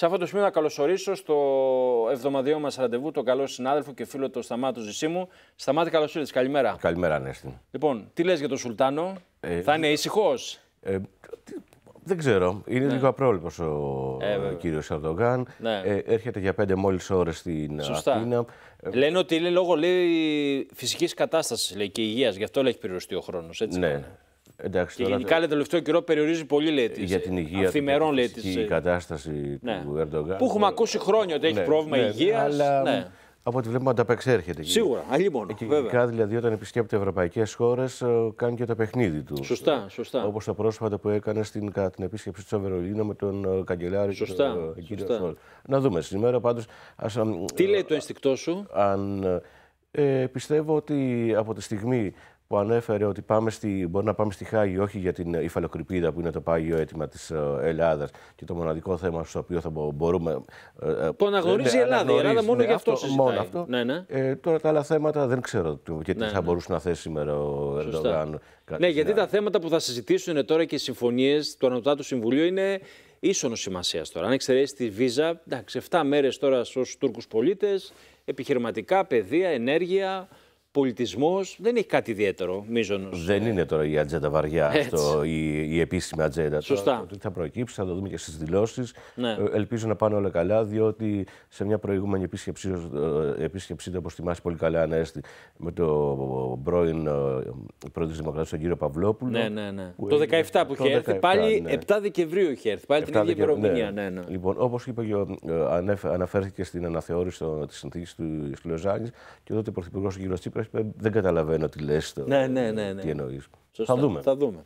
Σε αυτό το σημείο να καλωσορίσω στο εβδομαδιαίο μας ραντεβού τον καλό συνάδελφο και φίλο του Σταμάτου Ζησίμου. Σταμάτη, καλώς ήρθατε. Καλημέρα. Καλημέρα, Νέστη. Λοιπόν, τι λες για τον Σουλτάνο, ε, θα είναι ήσυχος. Ε, δεν ξέρω. Είναι ναι. λίγο απρόβλεπτο ο ε, κύριος Ερντογάν. Ναι. Ε, έρχεται για πέντε μόλις ώρες στην Σωστά. Αθήνα. Ε, λένε ότι είναι λόγω φυσικής κατάστασης και υγείας. Γι' αυτό λέει, έχει περιοριστεί ο χρόνος. Ναι. Εντάξει, και γενικά λέει, το τελευταίο καιρό περιορίζει πολύ λέτε. για την υγεία ε, ε, του, λέει, η κατάσταση ναι. του Ερντογκάν. Που έχουμε ε, ακούσει χρόνια ότι έχει ναι, πρόβλημα ναι, υγείας. Αλλά... Ναι. Από ό,τι βλέπουμε, ανταπεξέρχεται. Σίγουρα, μόνο. Και γενικά, δηλαδή, όταν επισκέπτεται ευρωπαϊκές χώρες, κάνει και το παιχνίδι του. Σωστά, σωστά. Όπως τα πρόσφατα που έκανε στην, κατά την επίσκεψη του Βερολίνο με τον καγκελάριο σωστά, τον Να δούμε σήμερα πάντως. Τι λέει το ένστικτό σου, Αν ε, πιστεύω ότι από τη στιγμή που ανέφερε ότι πάμε στη, μπορεί να πάμε στη Χάγη όχι για την υφαλοκρηπίδα που είναι το πάγιο αίτημα της ε, Ελλάδας και το μοναδικό θέμα στο οποίο θα μπορούμε. Το ε, ε, αναγνωρίζει ναι, η Ελλάδα. Η Ελλάδα μόνο για ναι, αυτό, συζητάει. Μόνο αυτό. Ναι, ναι. Ε, τώρα τα άλλα θέματα δεν ξέρω γιατί ναι, θα ναι. μπορούσε να θέσει σήμερα ο Ερντογάν. Ναι, γιατί τα θέματα που θα συζητήσουν τώρα και οι συμφωνίες του Ανωτάτου Συμβουλίου είναι ίσονο σημασία τώρα. Αν εξαιρέσεις τη βίζα, εντάξει, 7 μέρες τώρα στου Τούρκους πολίτες, επιχειρηματικά, παιδεία, ενέργεια πολιτισμός δεν έχει κάτι ιδιαίτερο μείζον. Δεν είναι τώρα η ατζέντα βαριά, αυτό, η, η επίσημη ατζέντα. Σωστά. Το, θα προκύψει, θα το δούμε και στις δηλώσεις. Ναι. Ε, ελπίζω να πάνε όλα καλά, διότι σε μια προηγούμενη επίσκεψή, ε, επίσκεψή όπως θυμάσαι πολύ καλά, Ανέστη, με τον πρώην ε, πρόεδρο Δημοκρατίας, τον κύριο Παυλόπουλο. Ναι, ναι, ναι. Το 17 είναι... που είχε έρθει, πάλι ναι. 7 Δεκεμβρίου είχε έρθει, πάλι την ίδια ναι. ημερομηνία. Ναι. ναι. Λοιπόν, όπως είπε και ο, αναφέρθηκε στην αναθεώρηση της συνθήκης του Λοζάνη και τότε ο Πρωθυπουργός ο κύριος Τσίπρας δεν καταλαβαίνω τι λες, το... ναι, ναι, ναι, ναι. τι εννοείς. Σωστά. Θα δούμε. Θα δούμε.